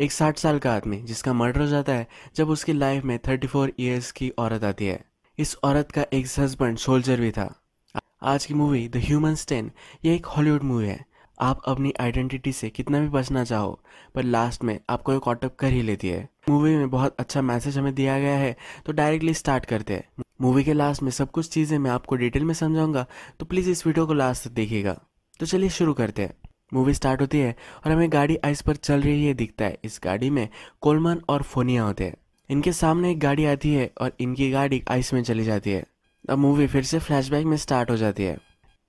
एक साठ साल का आदमी जिसका मर्डर हो जाता है जब उसकी लाइफ में थर्टी फोर ईयर्स की औरत आती है इस औरत का एक हस्बैंड सोल्जर भी था आज की मूवी द ह्यूमन स्टेन ये एक हॉलीवुड मूवी है आप अपनी आइडेंटिटी से कितना भी बचना चाहो पर लास्ट में आपको एक कॉटअप कर ही लेती है मूवी में बहुत अच्छा मैसेज हमें दिया गया है तो डायरेक्टली स्टार्ट करते हैं मूवी के लास्ट में सब कुछ चीज़ें मैं आपको डिटेल में समझाऊंगा तो प्लीज़ इस वीडियो को लास्ट तक देखिएगा तो चलिए शुरू करते हैं मूवी स्टार्ट होती है और हमें गाड़ी आइस पर चल रही है दिखता है इस गाड़ी में कोलमन और फोनिया होते हैं इनके सामने एक गाड़ी आती है और इनकी गाड़ी आइस में चली जाती है अब मूवी फिर से फ्लैशबैक में स्टार्ट हो जाती है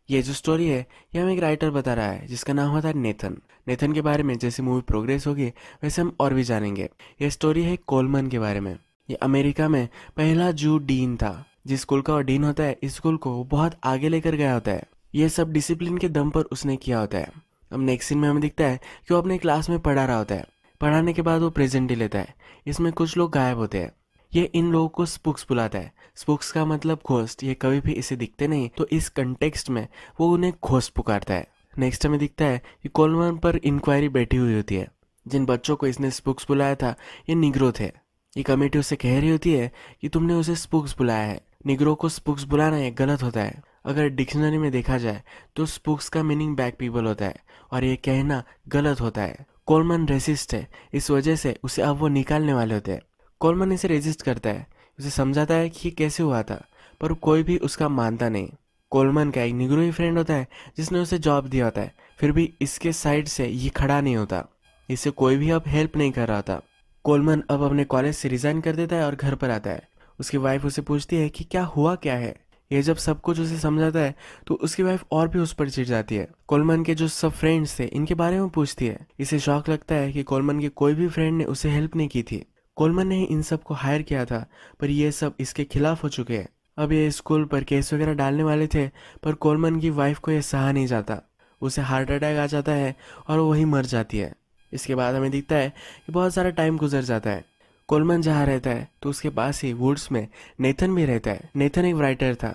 ये जो स्टोरी है ये हमें एक राइटर बता रहा है जिसका नाम होता है नेथन नेथन के बारे में जैसे मूवी प्रोग्रेस होगी वैसे हम और भी जानेंगे ये स्टोरी है कोलमन के बारे में ये अमेरिका में पहला जू डीन था जिस स्कूल का डीन होता है इस स्कूल को बहुत आगे लेकर गया होता है ये सब डिसिप्लिन के दम पर उसने किया होता है अब नेक्स्ट सीन में हमें दिखता है कि वो अपने क्लास में पढ़ा रहा होता है पढ़ाने के बाद वो प्रेजेंट ही लेता है इसमें कुछ लोग गायब होते हैं ये इन लोगों को स्पुक्स बुलाता है स्पुक्स का मतलब घोस्ट ये कभी भी इसे दिखते नहीं तो इस कंटेक्स्ट में वो उन्हें घोस्ट पुकारता है नेक्स्ट हमें दिखता है कि कोलमन पर इंक्वायरी बैठी हुई होती है जिन बच्चों को इसने स्पुक्स बुलाया था ये निग्रो थे ये कमेटी उसे कह रही होती है कि तुमने उसे स्पुक्स बुलाया है निगरों को स्पुक्स बुलाना ये गलत होता है अगर डिक्शनरी में देखा जाए तो स्पुक्स का मीनिंग बैक पीपल होता है और ये कहना गलत होता है कोलमन रेसिस्ट है इस वजह से उसे अब वो निकालने वाले होते हैं कोलमन इसे रेजिस्ट करता है उसे समझाता है कि ये कैसे हुआ था पर कोई भी उसका मानता नहीं कोलमन का एक ही फ्रेंड होता है जिसने उसे जॉब दिया होता है फिर भी इसके साइड से ये खड़ा नहीं होता इसे कोई भी अब हेल्प नहीं कर रहा था कोलमन अब अपने कॉलेज से रिजाइन कर देता है और घर पर आता है उसकी वाइफ उसे पूछती है कि क्या हुआ क्या है ये जब सब कुछ उसे समझाता है तो उसकी वाइफ और भी उस पर चिढ़ जाती है कोलमन के जो सब फ्रेंड्स थे इनके बारे में पूछती है इसे शौक लगता है कि कोलमन के कोई भी फ्रेंड ने उसे हेल्प नहीं की थी कोलमन ने इन सब को हायर किया था पर ये सब इसके खिलाफ हो चुके हैं अब ये स्कूल पर केस वगैरह डालने वाले थे पर कोलमन की वाइफ को यह सहा नहीं जाता उसे हार्ट अटैक आ जाता है और वही मर जाती है इसके बाद हमें दिखता है कि बहुत सारा टाइम गुजर जाता है कोलमन जहाँ रहता है तो उसके पास ही वुड्स में नेथन भी रहता है नेथन एक राइटर था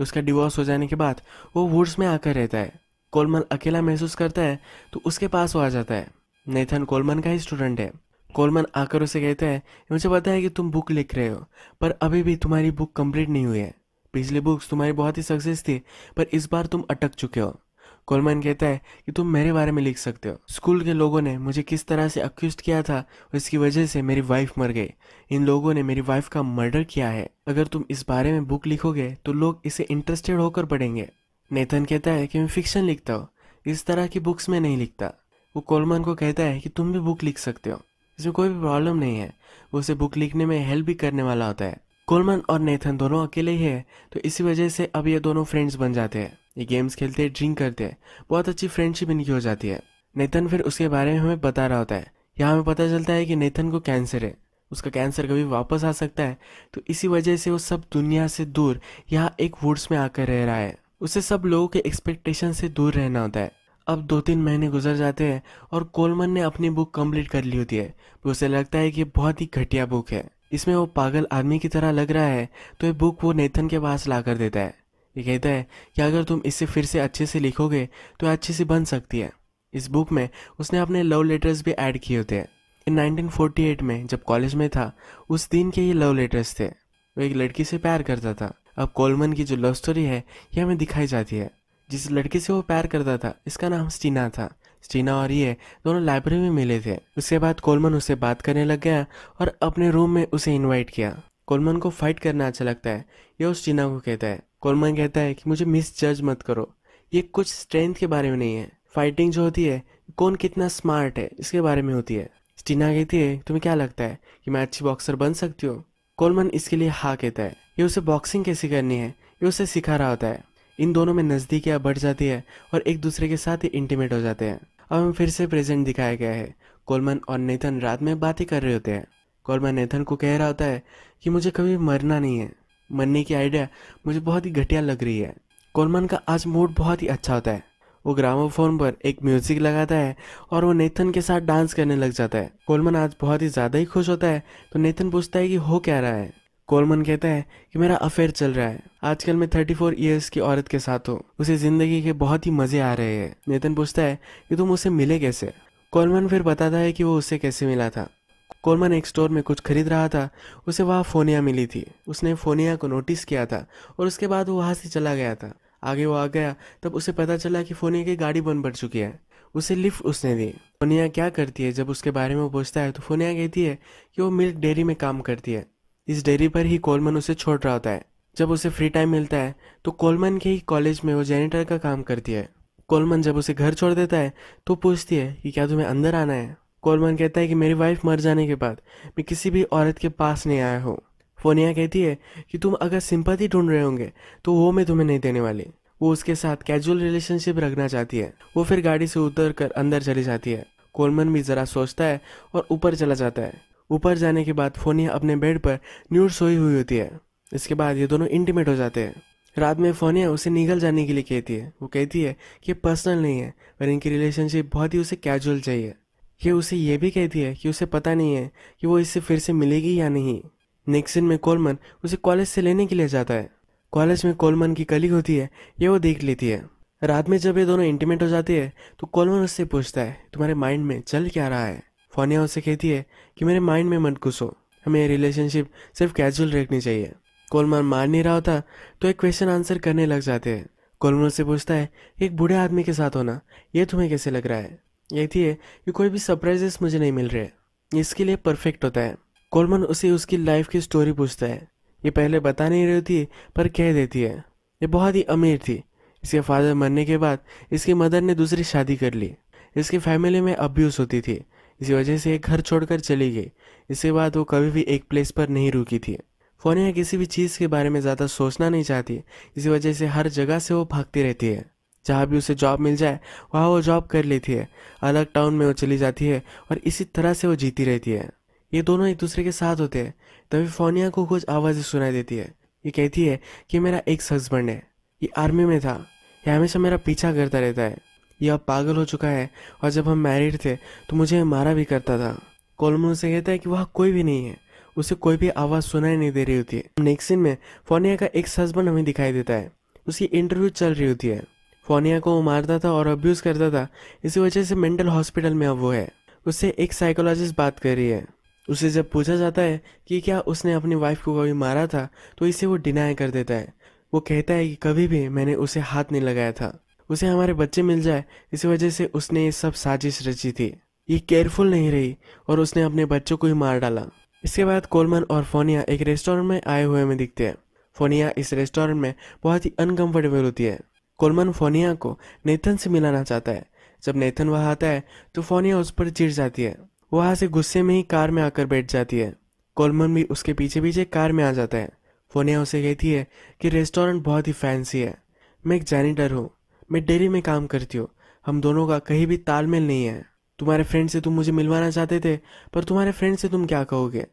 उसका डिवोर्स हो जाने के बाद वो वुड्स में आकर रहता है कोलमन अकेला महसूस करता है तो उसके पास वो आ जाता है नेथन कोलमन का ही स्टूडेंट है कोलमन आकर उसे कहता है मुझे पता है कि तुम बुक लिख रहे हो पर अभी भी तुम्हारी बुक कंप्लीट नहीं हुई है पिछली बुक्स तुम्हारी बहुत ही सक्सेस थी पर इस बार तुम अटक चुके हो कोलमैन कहता है कि तुम मेरे बारे में लिख सकते हो स्कूल के लोगों ने मुझे किस तरह से अक्यूज किया था उसकी वजह से मेरी वाइफ मर गई इन लोगों ने मेरी वाइफ का मर्डर किया है अगर तुम इस बारे में बुक लिखोगे तो लोग इसे इंटरेस्टेड होकर पढ़ेंगे नेथन कहता है कि मैं फिक्शन लिखता हूँ इस तरह की बुक्स में नहीं लिखता वो कोलमन को कहता है कि तुम भी बुक लिख सकते हो इसमें कोई भी प्रॉब्लम नहीं है वो उसे बुक लिखने में हेल्प भी करने वाला होता है कोलमन और नेथन दोनों अकेले ही है तो इसी वजह से अब ये दोनों फ्रेंड्स बन जाते हैं ये गेम्स खेलते हैं ड्रिंक करते हैं बहुत अच्छी फ्रेंडशिप इनकी हो जाती है नेथन फिर उसके बारे में हमें बता रहा होता है यहाँ हमें पता चलता है कि नेथन को कैंसर है उसका कैंसर कभी वापस आ सकता है तो इसी वजह से वो सब दुनिया से दूर यहाँ एक वुड्स में आकर रह रहा है उसे सब लोगों के एक्सपेक्टेशन से दूर रहना होता है अब दो तीन महीने गुजर जाते हैं और कोलमन ने अपनी बुक कंप्लीट कर ली होती है तो उसे लगता है कि बहुत ही घटिया बुक है इसमें वो पागल आदमी की तरह लग रहा है तो ये बुक वो नेथन के पास ला कर देता है ये कहता है कि अगर तुम इसे फिर से अच्छे से लिखोगे तो अच्छे से बन सकती है इस बुक में उसने अपने लव लेटर्स भी ऐड किए होते हैं इन 1948 में जब कॉलेज में था उस दिन के ये लव लेटर्स थे वो एक लड़की से प्यार करता था अब कोलमन की जो लव स्टोरी है ये हमें दिखाई जाती है जिस लड़की से वो प्यार करता था इसका नाम स्टीना था स्टीना और ये दोनों लाइब्रेरी में मिले थे उसके बाद कोलमन उससे बात करने लग गया और अपने रूम में उसे इन्वाइट किया कोलमन को फाइट करना अच्छा लगता है यह उस टीना को कहता है कोलमन कहता है कि मुझे मिस जज मत करो ये कुछ स्ट्रेंथ के बारे में नहीं है फाइटिंग जो होती है कौन कितना स्मार्ट है इसके बारे में होती है स्टीना कहती है तुम्हें क्या लगता है कि मैं अच्छी बॉक्सर बन सकती हूँ कोलमन इसके लिए हा कहता है ये उसे बॉक्सिंग कैसे करनी है ये उसे सिखा रहा होता है इन दोनों में नज़दीकियाँ बढ़ जाती है और एक दूसरे के साथ ही इंटीमेट हो जाते हैं अब हम फिर से प्रेजेंट दिखाया गया है कोलमन और नेतन रात में बातें कर रहे होते हैं कॉलमैन नेथन को कह रहा होता है कि मुझे कभी मरना नहीं है मरने की आइडिया मुझे बहुत ही घटिया लग रही है कॉलमैन का आज मूड बहुत ही अच्छा होता है वो ग्रामोफोन पर एक म्यूजिक लगाता है और वो नेथन के साथ डांस करने लग जाता है कोलमन आज बहुत ही ज़्यादा ही खुश होता है तो नेथन पूछता है कि हो क्या रहा है कोलमन कहता है कि मेरा अफेयर चल रहा है आजकल मैं थर्टी फोर ईयर्स की औरत के साथ हूँ उसे जिंदगी के बहुत ही मजे आ रहे हैं नेतन पूछता है कि तुम उसे मिले कैसे कोलमन फिर बताता है कि वो उसे कैसे मिला था कोलमन एक स्टोर में कुछ खरीद रहा था उसे वहाँ फोनिया मिली थी उसने फोनिया को नोटिस किया था और उसके बाद वो वहाँ से चला गया था आगे वो आ गया तब उसे पता चला कि फोनिया की गाड़ी बंद पड़ चुकी है उसे लिफ्ट उसने दी फोनिया क्या करती है जब उसके बारे में वो पूछता है तो फोनिया कहती है कि वो मिल्क डेयरी में काम करती है इस डेयरी पर ही कोलमन उसे छोड़ रहा होता है जब उसे फ्री टाइम मिलता है तो कोलमन के ही कॉलेज में वो जेनेटर का काम करती है कोलमन जब उसे घर छोड़ देता है तो पूछती है कि क्या तुम्हें अंदर आना है कोलमन कहता है कि मेरी वाइफ मर जाने के बाद मैं किसी भी औरत के पास नहीं आया हूँ फोनिया कहती है कि तुम अगर सिंपति ढूंढ रहे होंगे तो वो मैं तुम्हें नहीं देने वाली वो उसके साथ कैजुअल रिलेशनशिप रखना चाहती है वो फिर गाड़ी से उतर कर अंदर चली जाती है कोलमन भी ज़रा सोचता है और ऊपर चला जाता है ऊपर जाने के बाद फोनिया अपने बेड पर न्यूर सोई हुई होती है इसके बाद ये दोनों इंटीमेट हो जाते हैं रात में फोनिया उसे निकल जाने के लिए कहती है वो कहती है कि पर्सनल नहीं है पर इनकी रिलेशनशिप बहुत ही उसे कैजुअल चाहिए ये उसे यह भी कहती है कि उसे पता नहीं है कि वो इससे फिर से मिलेगी या नहीं नेक्स्ट में कोलमन उसे कॉलेज से लेने के लिए जाता है कॉलेज में कोलमन की कली होती है ये वो देख लेती है रात में जब ये दोनों इंटीमेट हो जाती है तो कोलमन उससे पूछता है तुम्हारे माइंड में चल क्या रहा है फोनिया उसे कहती है कि मेरे माइंड में मत घुसो हमें रिलेशनशिप सिर्फ कैजुअल रखनी चाहिए कोलमन मार नहीं रहा होता तो एक क्वेश्चन आंसर करने लग जाते हैं कोलमन उससे पूछता है एक बूढ़े आदमी के साथ होना यह तुम्हें कैसे लग रहा है यही है कि कोई भी सरप्राइजेस मुझे नहीं मिल रहे इसके लिए परफेक्ट होता है कोलमन उसे उसकी लाइफ की स्टोरी पूछता है ये पहले बता नहीं रही थी पर कह देती है ये बहुत ही अमीर थी इसके फादर मरने के बाद इसकी मदर ने दूसरी शादी कर ली इसकी फैमिली में अब्यूज़ होती थी इसी वजह से घर छोड़कर चली गई इसके बाद वो कभी भी एक प्लेस पर नहीं रुकी थी फोनिया किसी भी चीज़ के बारे में ज़्यादा सोचना नहीं चाहती इसी वजह से हर जगह से वो भागती रहती है जहाँ भी उसे जॉब मिल जाए वहाँ वो जॉब कर लेती है अलग टाउन में वो चली जाती है और इसी तरह से वो जीती रहती है ये दोनों एक दूसरे के साथ होते हैं तभी फोनिया को कुछ आवाज़ें सुनाई देती है ये कहती है कि मेरा एक हस्बैंड है ये आर्मी में था ये हमेशा मेरा पीछा करता रहता है ये अब पागल हो चुका है और जब हम मैरिड थे तो मुझे मारा भी करता था कोलमन उसे कहता है कि वहाँ कोई भी नहीं है उसे कोई भी आवाज़ सुनाई नहीं दे रही होती है नेक्स्ट सीन में फोनिया का एक हस्बैंड हमें दिखाई देता है उसकी इंटरव्यू चल रही होती है फोनिया को मारता था और अब्यूज़ करता था इसी वजह से मेंटल हॉस्पिटल में अब वो है उससे एक साइकोलॉजिस्ट बात कर रही है उसे जब पूछा जाता है कि क्या उसने अपनी वाइफ को कभी मारा था तो इसे वो डिनाई कर देता है वो कहता है कि कभी भी मैंने उसे हाथ नहीं लगाया था उसे हमारे बच्चे मिल जाए इसी वजह से उसने ये सब साजिश रची थी ये केयरफुल नहीं रही और उसने अपने बच्चों को ही मार डाला इसके बाद कोलमन और फोनिया एक रेस्टोरेंट में आए हुए में दिखते हैं फोनिया इस रेस्टोरेंट में बहुत ही अनकंफर्टेबल होती है कोलमन फोनिया को नेथन से मिलाना चाहता है जब नेथन वहाँ आता है तो फोनिया उस पर चिड़ जाती है वहाँ से गुस्से में ही कार में आकर बैठ जाती है कोलमन भी उसके पीछे पीछे कार में आ जाता है फोनिया उसे कहती है कि रेस्टोरेंट बहुत ही फैंसी है मैं एक जैनिटर हूँ मैं डेयरी में काम करती हूँ हम दोनों का कहीं भी तालमेल नहीं है तुम्हारे फ्रेंड से तुम मुझे मिलवाना चाहते थे पर तुम्हारे फ्रेंड से तुम क्या कहोगे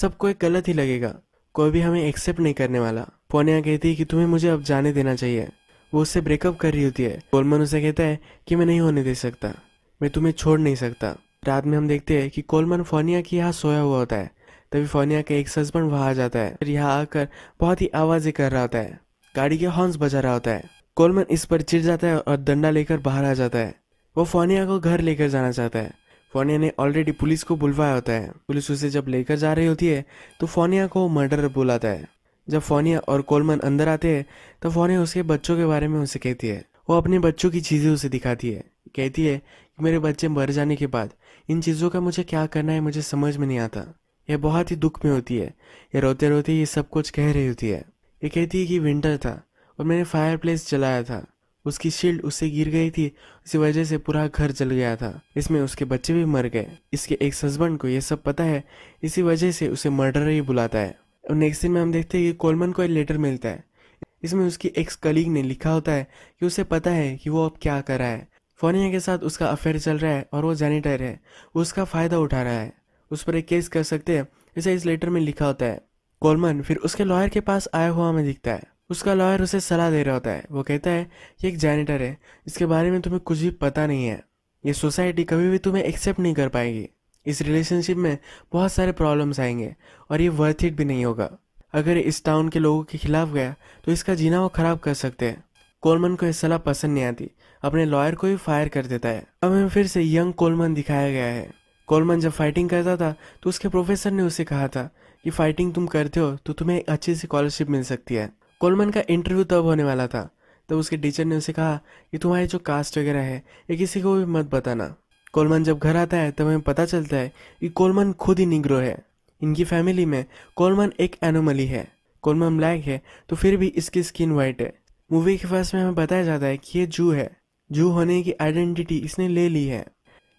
सबको एक गलत ही लगेगा कोई भी हमें एक्सेप्ट नहीं करने वाला फोनिया कहती है कि तुम्हें मुझे अब जाने देना चाहिए वो उससे ब्रेकअप कर रही होती है कोलमन उसे कहता है कि मैं नहीं होने दे सकता मैं तुम्हें छोड़ नहीं सकता रात में हम देखते हैं कि कोलमन फोनिया के यहाँ सोया हुआ होता है तभी फोनिया का एक सस्बेंड वहाँ आ जाता है फिर यहाँ आकर बहुत ही आवाज़ें कर रहा होता है गाड़ी के हॉर्न्स बजा रहा होता है कोलमन इस पर चिर जाता है और डंडा लेकर बाहर आ जाता है वो फोनिया को घर लेकर जाना चाहता है फोनिया ने ऑलरेडी पुलिस को बुलवाया होता है पुलिस उसे जब लेकर जा रही होती है तो फोनिया को मर्डर बुलाता है जब फोनिया और कोलमन अंदर आते हैं तो फोनिया उसके बच्चों के बारे में उसे कहती है वो अपने बच्चों की चीज़ें उसे दिखाती है कहती है कि मेरे बच्चे मर जाने के बाद इन चीज़ों का मुझे क्या करना है मुझे समझ में नहीं आता यह बहुत ही दुख में होती है यह रोते रोते ये सब कुछ कह रही होती है ये कहती है कि विंटर था और मैंने फायर प्लेस जलाया था उसकी शील्ड उससे गिर गई थी उसी वजह से पूरा घर जल गया था इसमें उसके बच्चे भी मर गए इसके एक हस्बैंड को यह सब पता है इसी वजह से उसे मर्डर ही बुलाता है नेक्स्ट दिन में हम देखते हैं कि कोलमन को एक लेटर मिलता है इसमें उसकी एक्स कलीग ने लिखा होता है कि उसे पता है कि वो अब क्या कर रहा है फोनिया के साथ उसका अफेयर चल रहा है और वो जैनिटर है उसका फ़ायदा उठा रहा है उस पर एक केस कर सकते हैं इसे इस लेटर में लिखा होता है कोलमन फिर उसके लॉयर के पास आया हुआ हमें दिखता है उसका लॉयर उसे सलाह दे रहा होता है वो कहता है कि एक जैनिटर है इसके बारे में तुम्हें कुछ भी पता नहीं है ये सोसाइटी कभी भी तुम्हें एक्सेप्ट नहीं कर पाएगी इस रिलेशनशिप में बहुत सारे प्रॉब्लम्स आएंगे और ये वर्थ इट भी नहीं होगा अगर इस टाउन के लोगों के खिलाफ गया तो इसका जीना वो खराब कर सकते हैं कोलमन को यह सलाह पसंद नहीं आती अपने लॉयर को भी फायर कर देता है अब हमें फिर से यंग कोलमन दिखाया गया है कोलमन जब फाइटिंग करता था तो उसके प्रोफेसर ने उसे कहा था कि फाइटिंग तुम करते हो तो तुम्हें एक अच्छी सी स्कॉलरशिप मिल सकती है कोलमन का इंटरव्यू तब होने वाला था तब उसके टीचर ने उसे कहा कि तुम्हारे जो कास्ट वगैरह है ये किसी को भी मत बताना कोलमन जब घर आता है तब हमें पता चलता है कि कोलमन खुद ही निग्रो है इनकी फैमिली में कोलमन एक एनोमली है कोलमन ब्लैक है तो फिर भी इसकी स्किन वाइट है मूवी के फर्स्ट में हमें बताया जाता है कि ये जू है जू होने की आइडेंटिटी इसने ले ली है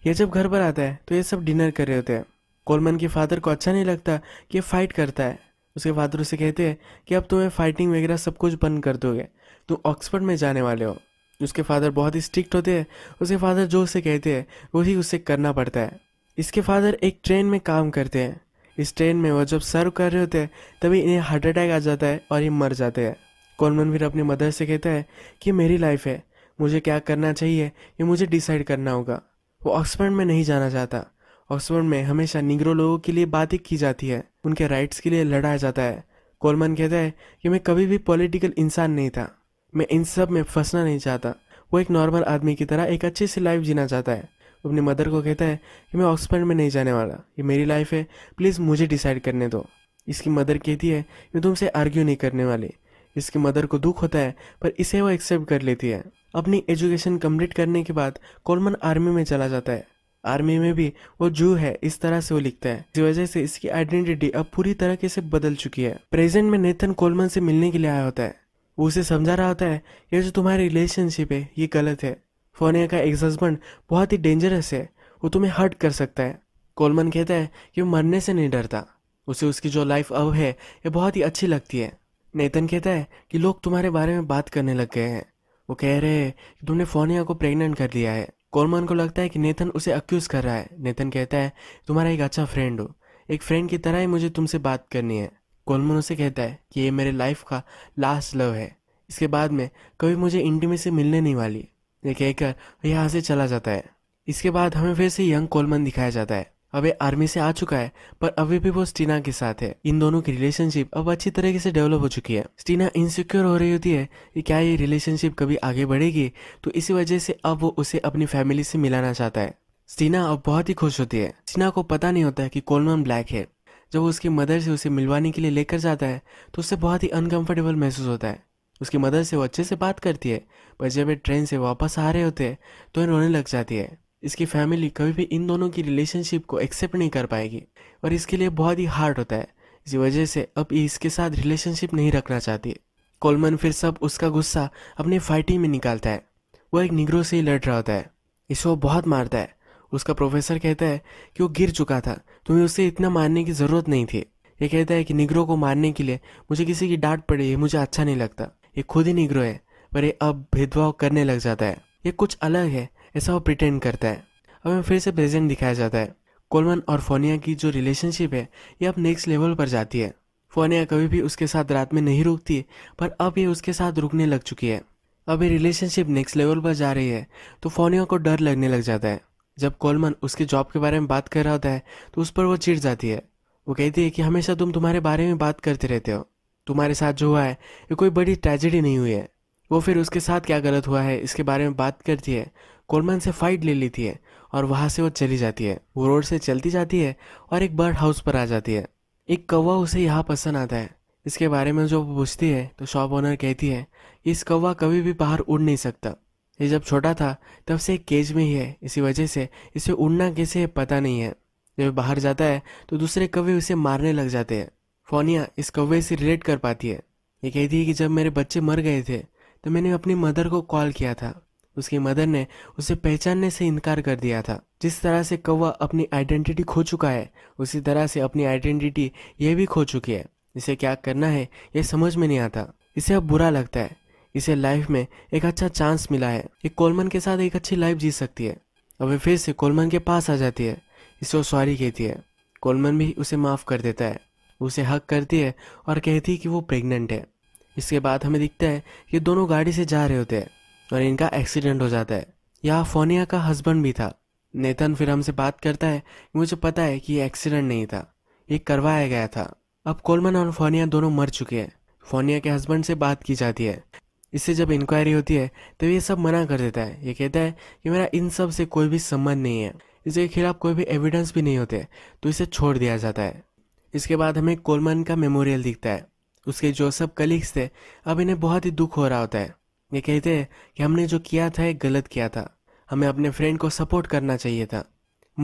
ये जब घर पर आता है तो ये सब डिनर कर रहे होते हैं कोलमन के फादर को अच्छा नहीं लगता कि फाइट करता है उसके फादर उसे कहते हैं कि अब तुम्हें फाइटिंग वगैरह सब कुछ बंद कर दोगे तुम ऑक्सफर्ड में जाने वाले हो उसके फादर बहुत ही स्ट्रिक्ट होते हैं उसके फादर जो उसे कहते हैं वही उसे करना पड़ता है इसके फादर एक ट्रेन में काम करते हैं इस ट्रेन में वो जब सर्व कर रहे होते हैं तभी इन्हें हार्ट अटैक आ जाता है और ये मर जाते हैं कॉलमन फिर अपनी मदर से कहता है कि मेरी लाइफ है मुझे क्या करना चाहिए ये मुझे डिसाइड करना होगा वो ऑक्सफर्ड में नहीं जाना चाहता ऑक्सफर्ड में हमेशा निगरो लोगों के लिए बातें की जाती है उनके राइट्स के लिए लड़ाया जाता है कोलमन कहता है कि मैं कभी भी पॉलिटिकल इंसान नहीं था मैं इन सब में फंसना नहीं चाहता वो एक नॉर्मल आदमी की तरह एक अच्छी सी लाइफ जीना चाहता है वो अपनी मदर को कहता है कि मैं ऑक्सफर्ड में नहीं जाने वाला ये मेरी लाइफ है प्लीज़ मुझे डिसाइड करने दो इसकी मदर कहती है मैं तुमसे आर्ग्यू नहीं करने वाली इसकी मदर को दुख होता है पर इसे वो एक्सेप्ट कर लेती है अपनी एजुकेशन कंप्लीट करने के बाद कोलमन आर्मी में चला जाता है आर्मी में भी वो जू है इस तरह से वो लिखता है इस वजह से इसकी आइडेंटिटी अब पूरी तरह से बदल चुकी है प्रेजेंट में नेथन कोलमन से मिलने के लिए आया होता है वो उसे समझा रहा होता है ये जो तुम्हारी रिलेशनशिप है ये गलत है फोनिया का एक्स हस्बैंड बहुत ही डेंजरस है वो तुम्हें हर्ट कर सकता है कोलमन कहता है कि वो मरने से नहीं डरता उसे उसकी जो लाइफ अब है ये बहुत ही अच्छी लगती है नेतन कहता है कि लोग तुम्हारे बारे में बात करने लग गए हैं वो कह रहे हैं कि तुमने फोनिया को प्रेग्नेंट कर दिया है कोलमन को लगता है कि नेतन उसे अक्यूज़ कर रहा है नेतन कहता है तुम्हारा एक अच्छा फ्रेंड हो एक फ्रेंड की तरह ही मुझे तुमसे बात करनी है कोलमन उसे कहता है कि ये मेरे लाइफ का लास्ट लव है इसके बाद में कभी मुझे में से मिलने नहीं वाली ये कहकर वह यहाँ से चला जाता है इसके बाद हमें फिर से यंग कोलमन दिखाया जाता है अब ये आर्मी से आ चुका है पर अभी भी वो स्टीना के साथ है इन दोनों की रिलेशनशिप अब अच्छी तरीके से डेवलप हो चुकी है स्टीना इनसिक्योर हो रही होती है कि क्या ये रिलेशनशिप कभी आगे बढ़ेगी तो इसी वजह से अब वो उसे अपनी फैमिली से मिलाना चाहता है स्टीना अब बहुत ही खुश होती है स्टीना को पता नहीं होता है कि कोलमन ब्लैक है जब वो उसकी मदर से उसे मिलवाने के लिए लेकर जाता है तो उससे बहुत ही अनकंफर्टेबल महसूस होता है उसकी मदर से वो अच्छे से बात करती है पर जब वे ट्रेन से वापस आ रहे होते हैं तो रोने लग जाती है इसकी फैमिली कभी भी इन दोनों की रिलेशनशिप को एक्सेप्ट नहीं कर पाएगी और इसके लिए बहुत ही हार्ड होता है इसी वजह से अब ये इसके साथ रिलेशनशिप नहीं रखना चाहती कोलमन फिर सब उसका गुस्सा अपनी फाइटिंग में निकालता है वो एक निगरों से ही लड़ रहा होता है इसे वो बहुत मारता है उसका प्रोफेसर कहता है कि वो गिर चुका था तुम्हें तो उसे इतना मारने की ज़रूरत नहीं थी ये कहता है कि निग्रो को मारने के लिए मुझे किसी की डांट पड़ी है मुझे अच्छा नहीं लगता ये खुद ही निगरो है पर ये अब भेदभाव करने लग जाता है ये कुछ अलग है ऐसा वो प्रिटेंड करता है अब हमें फिर से प्रेजेंट दिखाया जाता है कोलमन और फोनिया की जो रिलेशनशिप है ये अब नेक्स्ट लेवल पर जाती है फोनिया कभी भी उसके साथ रात में नहीं रुकती पर अब ये उसके साथ रुकने लग चुकी है अब ये रिलेशनशिप नेक्स्ट लेवल पर जा रही है तो फोनिया को डर लगने लग जाता है जब कोलमन उसके जॉब के बारे में बात कर रहा होता है तो उस पर वो चिढ़ जाती है वो कहती है कि हमेशा तुम तुम्हारे बारे में बात करते रहते हो तुम्हारे साथ जो हुआ है ये कोई बड़ी ट्रेजेडी नहीं हुई है वो फिर उसके साथ क्या गलत हुआ है इसके बारे में बात करती है कोलमन से फाइट ले लेती है और वहाँ से वो चली जाती है वो रोड से चलती जाती है और एक बर्ड हाउस पर आ जाती है एक कौवा उसे यहाँ पसंद आता है इसके बारे में जो पूछती है तो शॉप ओनर कहती है इस कौवा कभी भी बाहर उड़ नहीं सकता ये जब छोटा था तब से केज में ही है इसी वजह से इसे उड़ना कैसे है पता नहीं है जब बाहर जाता है तो दूसरे कवे उसे मारने लग जाते हैं फोनिया इस कौवे से रिलेट कर पाती है ये कहती है कि जब मेरे बच्चे मर गए थे तो मैंने अपनी मदर को कॉल किया था उसकी मदर ने उसे पहचानने से इनकार कर दिया था जिस तरह से कौवा अपनी आइडेंटिटी खो चुका है उसी तरह से अपनी आइडेंटिटी ये भी खो चुकी है इसे क्या करना है ये समझ में नहीं आता इसे अब बुरा लगता है इसे लाइफ में एक अच्छा चांस मिला है ये कोलमन के साथ एक अच्छी लाइफ जी सकती है और वे फिर से कोलमन के पास आ जाती है इसे वो सॉरी कहती है कोलमन भी उसे माफ़ कर देता है उसे हक करती है और कहती है कि वो प्रेग्नेंट है इसके बाद हमें दिखता है कि दोनों गाड़ी से जा रहे होते हैं और इनका एक्सीडेंट हो जाता है यहाँ फोनिया का हस्बैंड भी था नेतन फिर हमसे बात करता है कि मुझे पता है कि ये एक्सीडेंट नहीं था ये करवाया गया था अब कोलमन और फोनिया दोनों मर चुके हैं फोनिया के हस्बैंड से बात की जाती है इससे जब इंक्वायरी होती है तो ये सब मना कर देता है ये कहता है कि मेरा इन सब से कोई भी संबंध नहीं है इसके खिलाफ कोई भी एविडेंस भी नहीं होते तो इसे छोड़ दिया जाता है इसके बाद हमें कोलमन का मेमोरियल दिखता है उसके जो सब कलीग्स थे अब इन्हें बहुत ही दुख हो रहा होता है ये कहते हैं कि हमने जो किया था ये गलत किया था हमें अपने फ्रेंड को सपोर्ट करना चाहिए था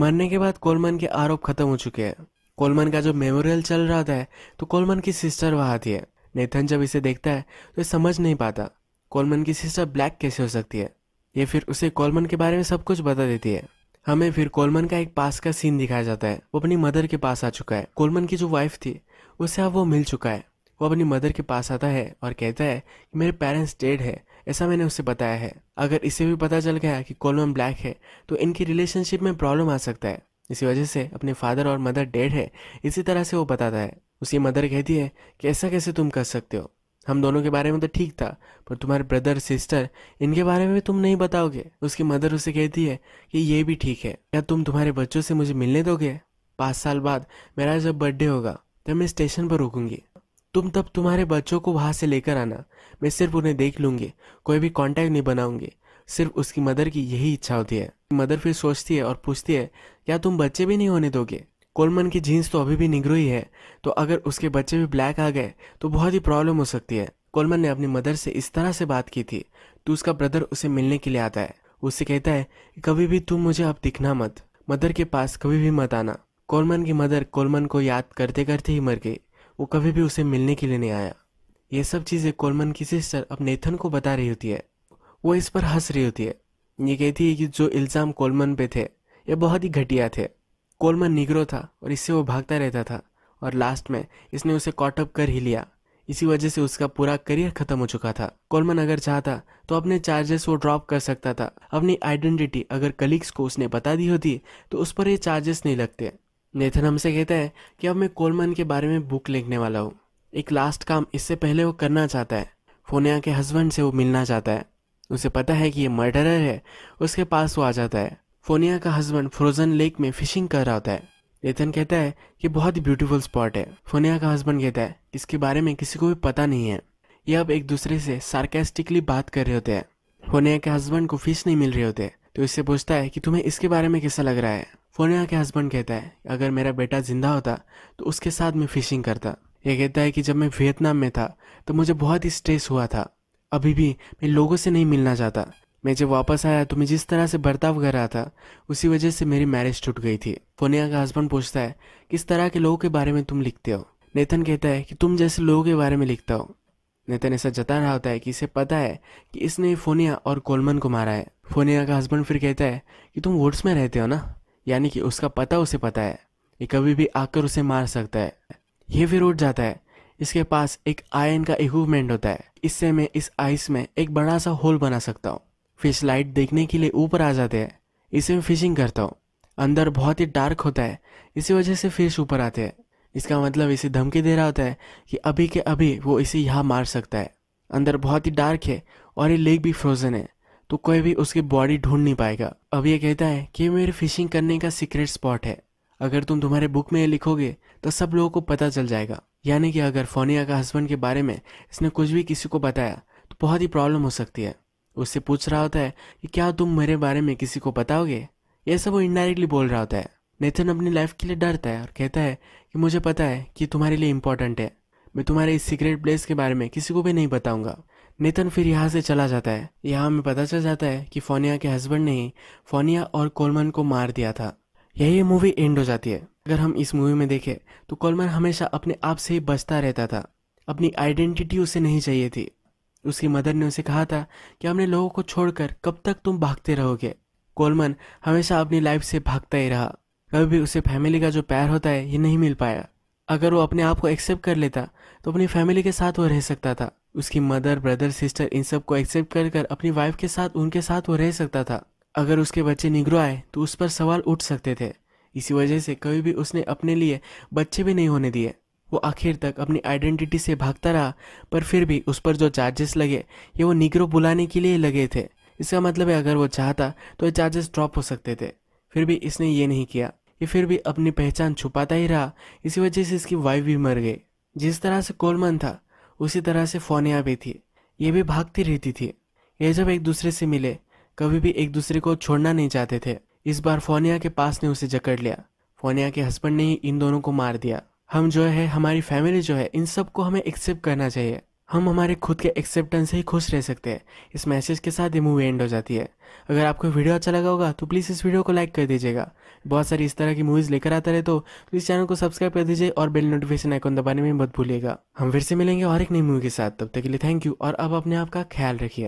मरने के बाद कोलमन के आरोप खत्म हो चुके हैं कोलमन का जो मेमोरियल चल रहा था तो कोलमन की सिस्टर वहाँ आती है नेथन जब इसे देखता है तो समझ नहीं पाता कॉलमन की सिस्टर ब्लैक कैसे हो सकती है ये फिर उसे कॉलमन के बारे में सब कुछ बता देती है हमें फिर कोलमन का एक पास का सीन दिखाया जाता है वो अपनी मदर के पास आ चुका है कोलमन की जो वाइफ थी उससे अब वो मिल चुका है वो अपनी मदर के पास आता है और कहता है कि मेरे पेरेंट्स डेड है ऐसा मैंने उसे बताया है अगर इसे भी पता चल गया कि कोलमन ब्लैक है तो इनकी रिलेशनशिप में प्रॉब्लम आ सकता है इसी वजह से अपने फादर और मदर डेड है इसी तरह से वो बताता है उसकी मदर कहती है कि ऐसा कैसे तुम कर सकते हो हम दोनों के बारे में तो ठीक था पर तुम्हारे ब्रदर सिस्टर इनके बारे में भी तुम नहीं बताओगे उसकी मदर उसे कहती है कि ये भी ठीक है क्या तुम तुम्हारे बच्चों से मुझे मिलने दोगे पाँच साल बाद मेरा जब बर्थडे होगा तब मैं स्टेशन पर रुकूंगी तुम तब तुम्हारे बच्चों को वहाँ से लेकर आना मैं सिर्फ उन्हें देख लूँगी कोई भी कॉन्टैक्ट नहीं बनाऊंगी सिर्फ उसकी मदर की यही इच्छा होती है मदर फिर सोचती है और पूछती है क्या तुम बच्चे भी नहीं होने दोगे कोलमन की जीन्स तो अभी भी निगरू ही है तो अगर उसके बच्चे भी ब्लैक आ गए तो बहुत ही प्रॉब्लम हो सकती है कोलमन ने अपनी मदर से इस तरह से बात की थी तो उसका ब्रदर उसे मिलने के लिए आता है उससे कहता है कभी भी तुम मुझे अब दिखना मत मदर के पास कभी भी मत आना कोलमन की मदर कोलमन को याद करते करते ही मर गई वो कभी भी उसे मिलने के लिए नहीं आया ये सब चीज़ें कोलमन की सिस्टर अब नेथन को बता रही होती है वो इस पर हंस रही होती है ये कहती है कि जो इल्ज़ाम कोलमन पे थे ये बहुत ही घटिया थे कोलमन निग्रो था और इससे वो भागता रहता था और लास्ट में इसने उसे कॉटअप कर ही लिया इसी वजह से उसका पूरा करियर खत्म हो चुका था कोलमन अगर चाहता तो अपने चार्जेस वो ड्रॉप कर सकता था अपनी आइडेंटिटी अगर कलीग्स को उसने बता दी होती तो उस पर ये चार्जेस नहीं लगते नेथन हमसे कहता है कि अब मैं कोलमन के बारे में बुक लिखने वाला हूँ एक लास्ट काम इससे पहले वो करना चाहता है फोनिया के हस्बैंड से वो मिलना चाहता है उसे पता है कि ये मर्डरर है उसके पास वो आ जाता है फोनिया का हस्बैंड फ्रोजन लेक में फिशिंग कर रहा होता है रेतन कहता है कि बहुत ही ब्यूटीफुल स्पॉट है फोनिया का हस्बैंड कहता है इसके बारे में किसी को भी पता नहीं है ये अब एक दूसरे से सार्केस्टिकली बात कर रहे होते हैं फोनिया के हस्बैंड को फिश नहीं मिल रहे होते तो इससे पूछता है कि तुम्हें इसके बारे में कैसा लग रहा है फोनिया के हस्बैंड कहता है अगर मेरा बेटा जिंदा होता तो उसके साथ मैं फिशिंग करता यह कहता है कि जब मैं वियतनाम में था तो मुझे बहुत ही स्ट्रेस हुआ था अभी भी मैं लोगों से नहीं मिलना चाहता मैं जब वापस आया तो मैं जिस तरह से बर्ताव कर रहा था उसी वजह से मेरी मैरिज टूट गई थी फोनिया का हस्बैंड पूछता है किस तरह के लोगों के बारे में तुम लिखते हो नेतन कहता है कि तुम जैसे लोगों के बारे में लिखता हो नेतन ऐसा जता रहा होता है कि इसे पता है कि इसने फोनिया और कोलमन को मारा है फोनिया का हस्बैंड फिर कहता है कि तुम वोट्स में रहते हो ना यानी कि उसका पता उसे पता है ये कभी भी आकर उसे मार सकता है ये फिर उठ जाता है इसके पास एक आयन का इक्विपमेंट होता है इससे मैं इस आइस में एक बड़ा सा होल बना सकता हूँ फिश लाइट देखने के लिए ऊपर आ जाते हैं इसे मैं फिशिंग करता हूँ अंदर बहुत ही डार्क होता है इसी वजह से फिश ऊपर आते हैं इसका मतलब इसे धमकी दे रहा होता है कि अभी के अभी वो इसे यहाँ मार सकता है अंदर बहुत ही डार्क है और ये लेक भी फ्रोजन है तो कोई भी उसकी बॉडी ढूंढ नहीं पाएगा अब ये कहता है कि मेरे फिशिंग करने का सीक्रेट स्पॉट है अगर तुम तुम्हारे बुक में ये लिखोगे तो सब लोगों को पता चल जाएगा यानी कि अगर फोनिया का हस्बैंड के बारे में इसने कुछ भी किसी को बताया तो बहुत ही प्रॉब्लम हो सकती है उससे पूछ रहा होता है कि क्या तुम मेरे बारे में किसी को बताओगे ये सब वो इनडायरेक्टली बोल रहा होता है नेथन अपनी लाइफ के लिए डरता है और कहता है कि मुझे पता है कि तुम्हारे लिए इम्पोर्टेंट है मैं तुम्हारे इस सीक्रेट प्लेस के बारे में किसी को भी नहीं बताऊंगा नेतन फिर यहाँ से चला जाता है यहाँ हमें पता चल जाता है कि फोनिया के हस्बैंड ने ही फोनिया और कोलमन को मार दिया था यही मूवी एंड हो जाती है अगर हम इस मूवी में देखें तो कोलमन हमेशा अपने आप से ही बचता रहता था अपनी आइडेंटिटी उसे नहीं चाहिए थी उसकी मदर ने उसे कहा था कि हमने लोगों को छोड़कर कब तक तुम भागते रहोगे कोलमन हमेशा अपनी लाइफ से भागता ही रहा कभी भी उसे फैमिली का जो प्यार होता है ये नहीं मिल पाया अगर वो अपने आप को एक्सेप्ट कर लेता तो अपनी फैमिली के साथ वो रह सकता था उसकी मदर ब्रदर सिस्टर इन सब को एक्सेप्ट कर कर अपनी वाइफ के साथ उनके साथ वो रह सकता था अगर उसके बच्चे निगरो आए तो उस पर सवाल उठ सकते थे इसी वजह से कभी भी उसने अपने लिए बच्चे भी नहीं होने दिए वो आखिर तक अपनी आइडेंटिटी से भागता रहा पर फिर भी उस पर जो चार्जेस लगे ये वो निगरों बुलाने के लिए लगे थे इसका मतलब है अगर वो चाहता तो ये चार्जेस ड्रॉप हो सकते थे फिर भी इसने ये नहीं किया ये फिर भी अपनी पहचान छुपाता ही रहा इसी वजह से इसकी वाइफ भी मर गई जिस तरह से कोलमन था उसी तरह से फोनिया भी थी ये भी भागती रहती थी ये जब एक दूसरे से मिले कभी भी एक दूसरे को छोड़ना नहीं चाहते थे इस बार फोनिया के पास ने उसे जकड़ लिया फोनिया के हस्बैंड ने ही इन दोनों को मार दिया हम जो है हमारी फैमिली जो है इन सब को हमें एक्सेप्ट करना चाहिए हम हमारे खुद के एक्सेप्टेंस से ही खुश रह सकते हैं इस मैसेज के साथ ये मूवी एंड हो जाती है अगर आपको वीडियो अच्छा लगा होगा तो प्लीज़ इस वीडियो को लाइक कर दीजिएगा बहुत सारी इस तरह की मूवीज़ लेकर आता रहे तो प्लीज़ चैनल को सब्सक्राइब कर दीजिए और बेल नोटिफिकेशन आइकॉन दबाने में मत भूलिएगा हम फिर से मिलेंगे और एक नई मूवी के साथ तब तक के लिए थैंक यू और अब अपने आपका ख्याल रखिए